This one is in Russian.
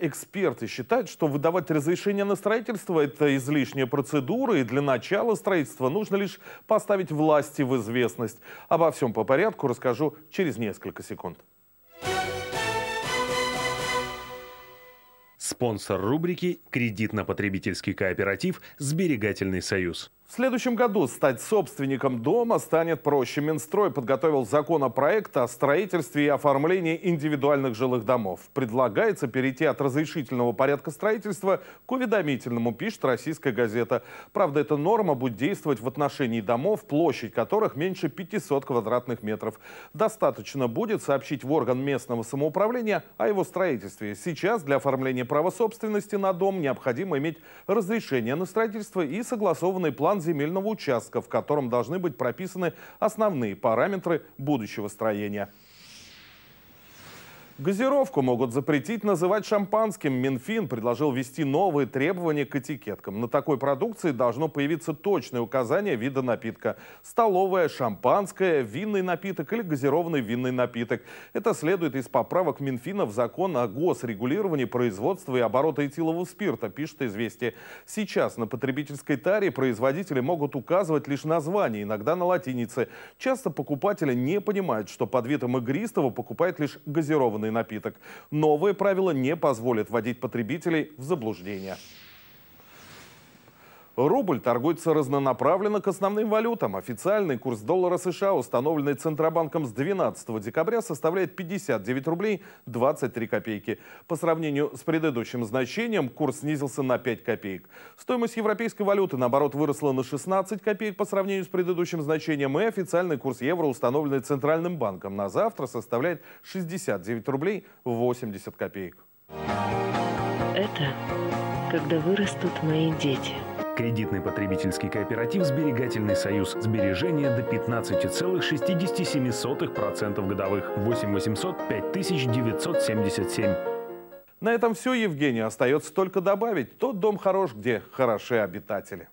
Эксперты считают, что выдавать разрешение на строительство – это излишняя процедура, и для начала строительства нужно лишь поставить власти в известность. Обо всем по порядку расскажу через несколько секунд. Спонсор рубрики – кредитно-потребительский кооператив «Сберегательный союз». В следующем году стать собственником дома станет проще. Минстрой подготовил законопроект о строительстве и оформлении индивидуальных жилых домов. Предлагается перейти от разрешительного порядка строительства к уведомительному, пишет российская газета. Правда, эта норма будет действовать в отношении домов, площадь которых меньше 500 квадратных метров. Достаточно будет сообщить в орган местного самоуправления о его строительстве. Сейчас для оформления права собственности на дом необходимо иметь разрешение на строительство и согласованный план план земельного участка, в котором должны быть прописаны основные параметры будущего строения – Газировку могут запретить называть шампанским. Минфин предложил ввести новые требования к этикеткам. На такой продукции должно появиться точное указание вида напитка. столовая шампанское, винный напиток или газированный винный напиток. Это следует из поправок Минфина в закон о госрегулировании производства и оборота этилового спирта, пишет «Известия». Сейчас на потребительской таре производители могут указывать лишь название, иногда на латинице. Часто покупатели не понимают, что под видом игристого покупает лишь газированный алкогольный напиток. Новые правила не позволят вводить потребителей в заблуждение. Рубль торгуется разнонаправленно к основным валютам. Официальный курс доллара США, установленный Центробанком с 12 декабря, составляет 59 рублей 23 копейки. По сравнению с предыдущим значением курс снизился на 5 копеек. Стоимость европейской валюты, наоборот, выросла на 16 копеек по сравнению с предыдущим значением. И официальный курс евро, установленный Центральным банком на завтра, составляет 69 рублей 80 копеек. Это когда вырастут мои дети – Кредитный потребительский кооператив «Сберегательный союз». Сбережение до 15,67% годовых. 8 5977. На этом все, Евгений. Остается только добавить. Тот дом хорош, где хороши обитатели.